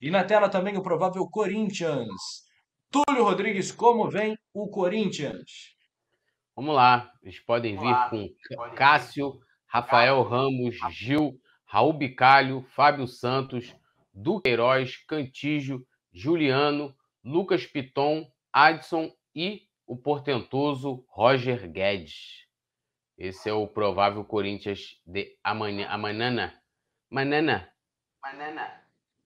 E na tela também o provável Corinthians. Túlio Rodrigues, como vem o Corinthians? Vamos lá, eles podem vir com Cássio, Rafael Ramos, Gil, Raul Bicalho, Fábio Santos, Duqueiroz, Cantígio, Juliano, Lucas Piton, Adson e o portentoso Roger Guedes. Esse é o provável Corinthians de amanhã. manana. Manana. Manana.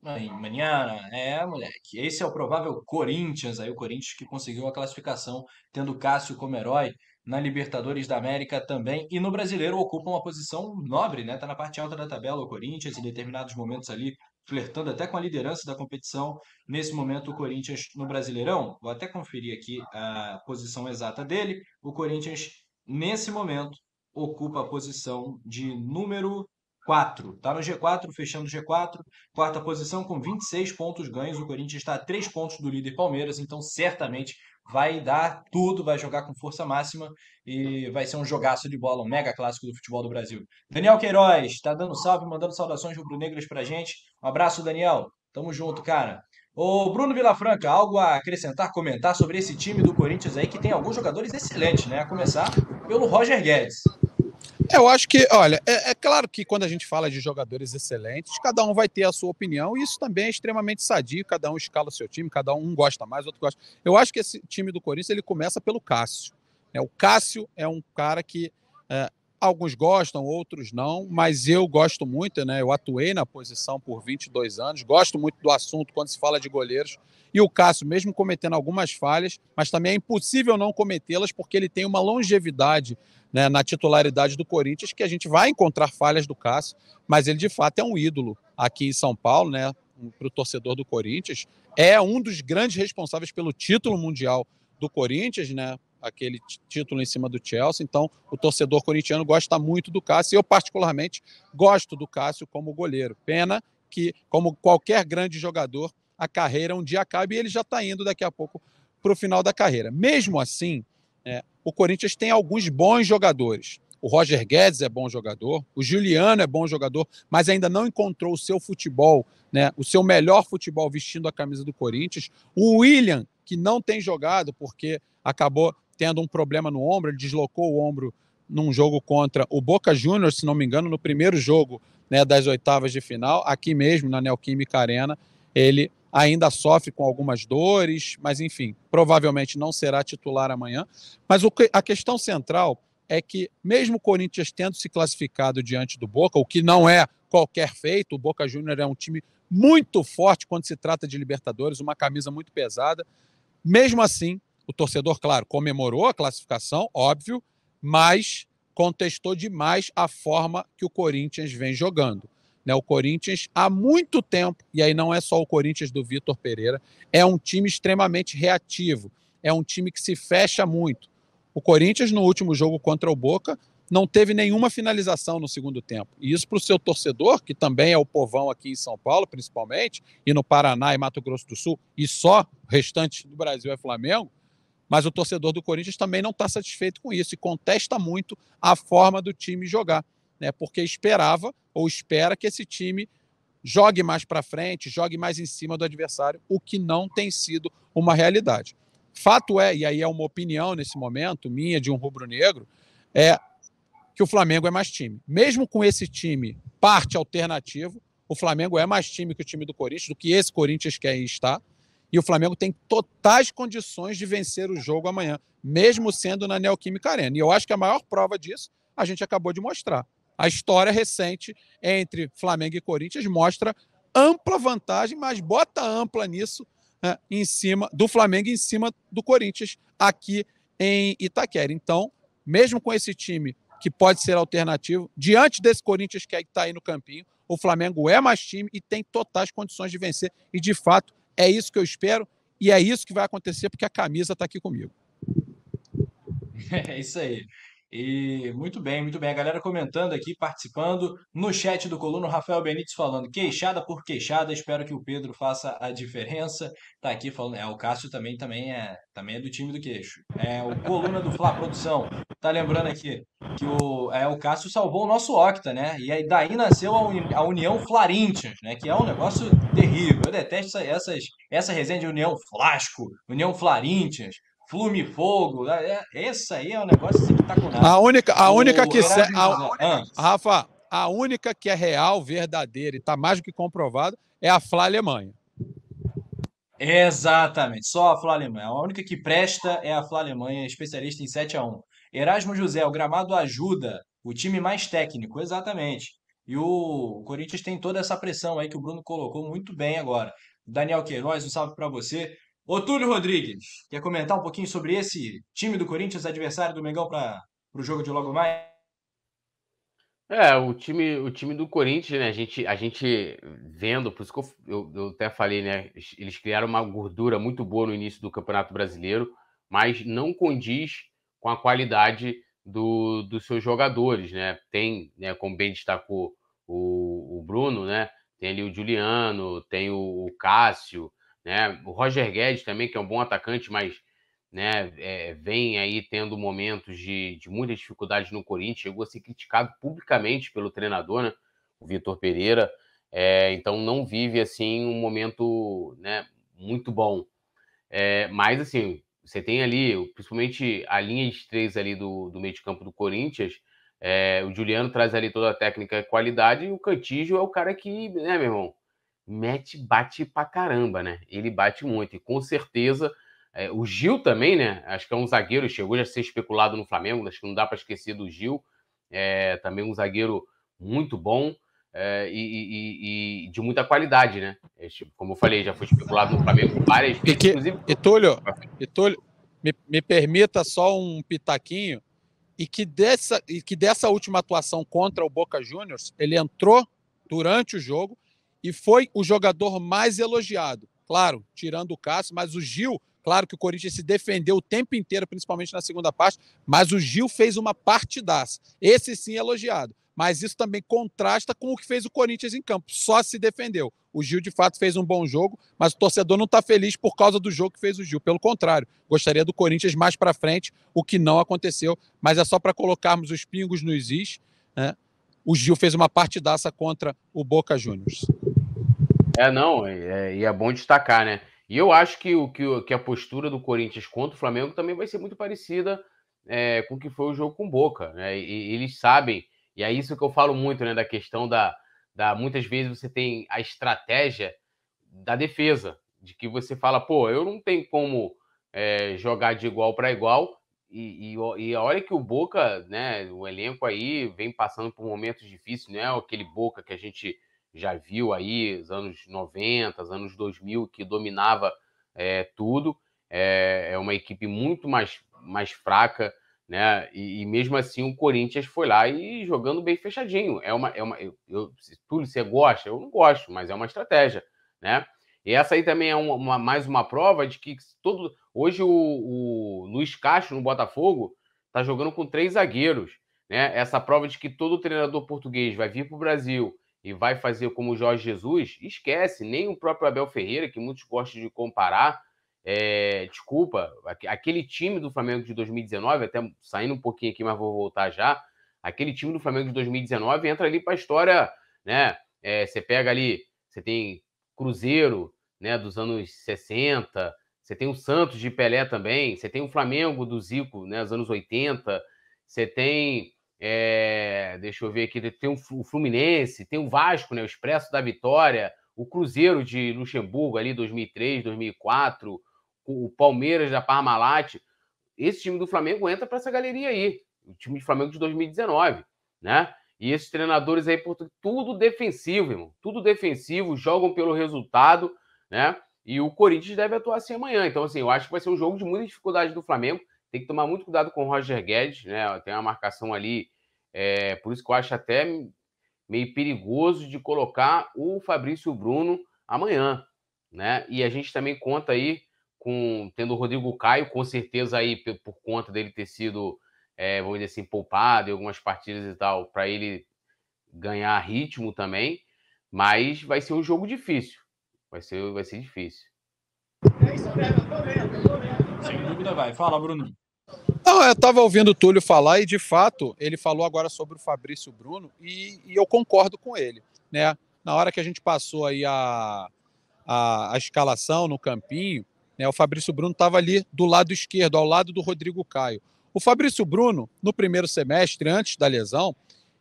É. Manhã, é, moleque. Esse é o provável Corinthians, aí o Corinthians que conseguiu a classificação, tendo Cássio como herói na Libertadores da América também e no Brasileiro ocupa uma posição nobre, né? Tá na parte alta da tabela o Corinthians em determinados momentos ali flertando até com a liderança da competição. Nesse momento o Corinthians no Brasileirão, vou até conferir aqui a posição exata dele. O Corinthians nesse momento ocupa a posição de número 4. Está no G4, fechando o G4, quarta posição com 26 pontos ganhos. O Corinthians está a 3 pontos do líder Palmeiras, então certamente vai dar tudo, vai jogar com força máxima e vai ser um jogaço de bola, um mega clássico do futebol do Brasil. Daniel Queiroz está dando salve, mandando saudações rubro-negras pra gente. Um abraço, Daniel. Tamo junto, cara. Ô, Bruno Vilafranca, algo a acrescentar, comentar sobre esse time do Corinthians aí que tem alguns jogadores excelentes, né? A começar pelo Roger Guedes. Eu acho que, olha, é, é, claro que quando a gente fala de jogadores excelentes, cada um vai ter a sua opinião, e isso também é extremamente sadio, cada um escala o seu time, cada um gosta mais, outro gosta. Eu acho que esse time do Corinthians ele começa pelo Cássio. Né? O Cássio é um cara que é, Alguns gostam, outros não, mas eu gosto muito, né? Eu atuei na posição por 22 anos, gosto muito do assunto quando se fala de goleiros. E o Cássio, mesmo cometendo algumas falhas, mas também é impossível não cometê-las porque ele tem uma longevidade né, na titularidade do Corinthians que a gente vai encontrar falhas do Cássio, mas ele de fato é um ídolo aqui em São Paulo, né? Para o torcedor do Corinthians, é um dos grandes responsáveis pelo título mundial do Corinthians, né? aquele título em cima do Chelsea. Então, o torcedor corintiano gosta muito do Cássio. Eu, particularmente, gosto do Cássio como goleiro. Pena que, como qualquer grande jogador, a carreira um dia acaba e ele já está indo daqui a pouco para o final da carreira. Mesmo assim, é, o Corinthians tem alguns bons jogadores. O Roger Guedes é bom jogador, o Juliano é bom jogador, mas ainda não encontrou o seu futebol, né, o seu melhor futebol vestindo a camisa do Corinthians. O William, que não tem jogado porque acabou tendo um problema no ombro, ele deslocou o ombro num jogo contra o Boca Juniors, se não me engano, no primeiro jogo né, das oitavas de final, aqui mesmo na Neoquímica Arena, ele ainda sofre com algumas dores, mas enfim, provavelmente não será titular amanhã. Mas que, a questão central é que, mesmo o Corinthians tendo se classificado diante do Boca, o que não é qualquer feito, o Boca Júnior é um time muito forte quando se trata de Libertadores, uma camisa muito pesada, mesmo assim, o torcedor, claro, comemorou a classificação, óbvio, mas contestou demais a forma que o Corinthians vem jogando. Né? O Corinthians, há muito tempo, e aí não é só o Corinthians do Vitor Pereira, é um time extremamente reativo, é um time que se fecha muito. O Corinthians, no último jogo contra o Boca, não teve nenhuma finalização no segundo tempo. E isso para o seu torcedor, que também é o povão aqui em São Paulo, principalmente, e no Paraná e Mato Grosso do Sul, e só o restante do Brasil é Flamengo, mas o torcedor do Corinthians também não está satisfeito com isso e contesta muito a forma do time jogar, né? porque esperava ou espera que esse time jogue mais para frente, jogue mais em cima do adversário, o que não tem sido uma realidade. Fato é, e aí é uma opinião nesse momento, minha, de um rubro-negro, é que o Flamengo é mais time. Mesmo com esse time parte alternativo, o Flamengo é mais time que o time do Corinthians, do que esse Corinthians quer estar. E o Flamengo tem totais condições de vencer o jogo amanhã, mesmo sendo na Neoquímica Arena. E eu acho que a maior prova disso a gente acabou de mostrar. A história recente entre Flamengo e Corinthians mostra ampla vantagem, mas bota ampla nisso né, em cima do Flamengo em cima do Corinthians aqui em Itaquera. Então, mesmo com esse time que pode ser alternativo, diante desse Corinthians que é está aí no campinho, o Flamengo é mais time e tem totais condições de vencer e de fato é isso que eu espero e é isso que vai acontecer porque a camisa está aqui comigo. É isso aí. E muito bem, muito bem. A galera comentando aqui, participando no chat do Coluno, Rafael Benites falando queixada por queixada. Espero que o Pedro faça a diferença. Tá aqui falando, é o Cássio também também é, também é do time do queixo. É o Coluna do Fla Produção. Tá lembrando aqui que o é o Cássio salvou o nosso Octa, né? E aí daí nasceu a, uni, a União Flarintians, né, que é um negócio terrível. Eu detesto essas essa resenha de União Flasco, União Flarintians. Flume Fogo. É, é, esse aí é um negócio espetacular. A única, a única o que. Se, a, né? ah. Rafa, a única que é real, verdadeira e está mais do que comprovado é a Flá Alemanha. Exatamente, só a Flá Alemanha. A única que presta é a Flá Alemanha, especialista em 7 a 1 Erasmo José, o gramado ajuda o time mais técnico, exatamente. E o Corinthians tem toda essa pressão aí que o Bruno colocou muito bem agora. Daniel Queiroz, um salve para você. Otúlio Rodrigues, quer comentar um pouquinho sobre esse time do Corinthians, adversário do Mengão para o jogo de logo mais? É, o time, o time do Corinthians, né? A gente, a gente vendo, por isso que eu, eu, eu até falei, né? Eles criaram uma gordura muito boa no início do Campeonato Brasileiro, mas não condiz com a qualidade do, dos seus jogadores, né? Tem, né, como bem destacou o, o Bruno, né? Tem ali o Juliano, tem o, o Cássio, né? O Roger Guedes também, que é um bom atacante, mas né, é, vem aí tendo momentos de, de muita dificuldade no Corinthians, chegou a ser criticado publicamente pelo treinador, né, o Vitor Pereira, é, então não vive assim um momento né, muito bom. É, mas assim, você tem ali, principalmente a linha de três ali do, do meio de campo do Corinthians, é, o Juliano traz ali toda a técnica e qualidade, e o Cantígio é o cara que, né, meu irmão, mete, bate pra caramba, né? Ele bate muito. E com certeza, é, o Gil também, né? Acho que é um zagueiro, chegou a ser especulado no Flamengo, acho que não dá para esquecer do Gil. É, também um zagueiro muito bom é, e, e, e, de muita qualidade, né? É, tipo, como eu falei, já foi especulado no Flamengo várias vezes. Que, inclusive... Etúlio, Etúlio me, me permita só um pitaquinho. E que, dessa, e que dessa última atuação contra o Boca Juniors, ele entrou durante o jogo, e foi o jogador mais elogiado. Claro, tirando o Cássio, mas o Gil, claro que o Corinthians se defendeu o tempo inteiro, principalmente na segunda parte, mas o Gil fez uma partidaça. Esse sim é elogiado. Mas isso também contrasta com o que fez o Corinthians em campo. Só se defendeu. O Gil, de fato, fez um bom jogo, mas o torcedor não está feliz por causa do jogo que fez o Gil. Pelo contrário, gostaria do Corinthians mais para frente, o que não aconteceu. Mas é só para colocarmos os pingos no existe. Né? O Gil fez uma partidaça contra o Boca Juniors. É, não, é, é, e é bom destacar, né? E eu acho que, o, que, que a postura do Corinthians contra o Flamengo também vai ser muito parecida é, com o que foi o jogo com Boca. Né? E, e, eles sabem, e é isso que eu falo muito, né? Da questão da, da. Muitas vezes você tem a estratégia da defesa, de que você fala, pô, eu não tenho como é, jogar de igual para igual. E, e, e, a hora que o Boca, né, o elenco aí vem passando por momentos difíceis, não é aquele Boca que a gente já viu aí os anos 90, os anos 2000, que dominava é, tudo. É, é, uma equipe muito mais, mais fraca, né? E, e, mesmo assim o Corinthians foi lá e jogando bem fechadinho. É uma, é uma eu, eu, se, você gosta? Eu não gosto, mas é uma estratégia, né? E essa aí também é uma, uma mais uma prova de que todo hoje o, o Luiz Castro no Botafogo está jogando com três zagueiros, né? Essa prova de que todo treinador português vai vir para o Brasil e vai fazer como o Jorge Jesus, esquece, nem o próprio Abel Ferreira, que muitos gostam de comparar, é, desculpa, aquele time do Flamengo de 2019, até saindo um pouquinho aqui, mas vou voltar já, aquele time do Flamengo de 2019 entra ali para a história, né? É, você pega ali, você tem Cruzeiro, né, dos anos 60, você tem o Santos de Pelé também, você tem o Flamengo do Zico, né, dos anos 80, você tem é, deixa eu ver aqui, né, tem o Fluminense, tem o Vasco, né, o Expresso da Vitória, o Cruzeiro de Luxemburgo ali 2003, 2004, o Palmeiras da Parmalat. Esse time do Flamengo entra para essa galeria aí, o time do Flamengo de 2019, né? E esses treinadores aí, tudo defensivo, irmão. Tudo defensivo, jogam pelo resultado, né? E o Corinthians deve atuar assim amanhã. Então, assim, eu acho que vai ser um jogo de muita dificuldade do Flamengo. Tem que tomar muito cuidado com o Roger Guedes, né? Tem uma marcação ali é, por isso que eu acho até meio perigoso de colocar o Fabrício Bruno amanhã, né? E a gente também conta aí com tendo o Rodrigo Caio, com certeza aí por conta dele ter sido, é, vamos dizer assim, poupado em algumas partidas e tal, para ele ganhar ritmo também, mas vai ser um jogo difícil. Vai ser, vai ser difícil. Sem dúvida vai. Fala, Bruno. Não, eu estava ouvindo o Túlio falar e, de fato, ele falou agora sobre o Fabrício Bruno e, e eu concordo com ele. Né? Na hora que a gente passou aí a, a, a escalação no campinho, né, o Fabrício Bruno estava ali do lado esquerdo, ao lado do Rodrigo Caio. O Fabrício Bruno, no primeiro semestre, antes da lesão,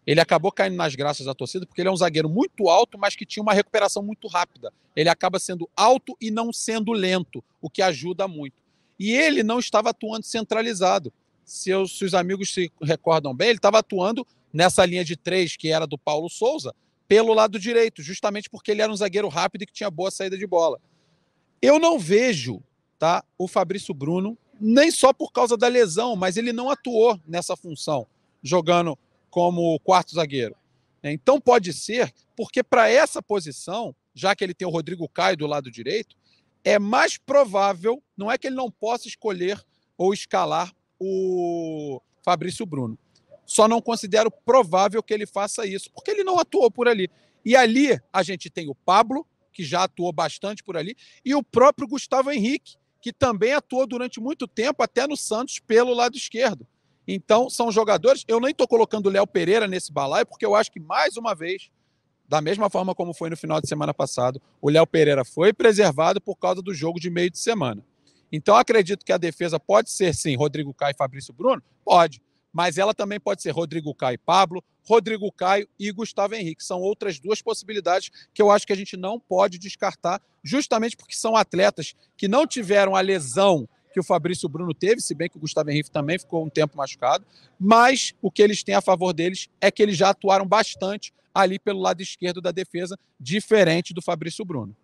ele acabou caindo nas graças da torcida porque ele é um zagueiro muito alto, mas que tinha uma recuperação muito rápida. Ele acaba sendo alto e não sendo lento, o que ajuda muito. E ele não estava atuando centralizado. Se, eu, se os amigos se recordam bem, ele estava atuando nessa linha de três, que era do Paulo Souza, pelo lado direito, justamente porque ele era um zagueiro rápido e que tinha boa saída de bola. Eu não vejo tá, o Fabrício Bruno, nem só por causa da lesão, mas ele não atuou nessa função, jogando como quarto zagueiro. Então pode ser, porque para essa posição, já que ele tem o Rodrigo Caio do lado direito, é mais provável, não é que ele não possa escolher ou escalar o Fabrício Bruno. Só não considero provável que ele faça isso, porque ele não atuou por ali. E ali a gente tem o Pablo, que já atuou bastante por ali, e o próprio Gustavo Henrique, que também atuou durante muito tempo, até no Santos, pelo lado esquerdo. Então, são jogadores. Eu nem estou colocando o Léo Pereira nesse balaio, porque eu acho que, mais uma vez, da mesma forma como foi no final de semana passado, o Léo Pereira foi preservado por causa do jogo de meio de semana. Então, acredito que a defesa pode ser, sim, Rodrigo Caio e Fabrício Bruno? Pode. Mas ela também pode ser Rodrigo Caio e Pablo, Rodrigo Caio e Gustavo Henrique. São outras duas possibilidades que eu acho que a gente não pode descartar, justamente porque são atletas que não tiveram a lesão que o Fabrício Bruno teve, se bem que o Gustavo Henrique também ficou um tempo machucado, mas o que eles têm a favor deles é que eles já atuaram bastante ali pelo lado esquerdo da defesa, diferente do Fabrício Bruno.